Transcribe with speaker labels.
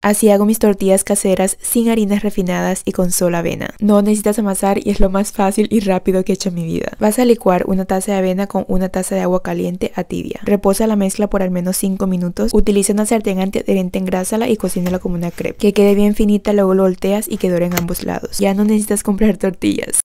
Speaker 1: Así hago mis tortillas caseras sin harinas refinadas y con sola avena. No necesitas amasar y es lo más fácil y rápido que he hecho en mi vida. Vas a licuar una taza de avena con una taza de agua caliente a tibia. Reposa la mezcla por al menos 5 minutos. Utiliza una sartén antiadherente, engrásala y cocínala como una crepe. Que quede bien finita, luego lo volteas y que dore en ambos lados. Ya no necesitas comprar tortillas.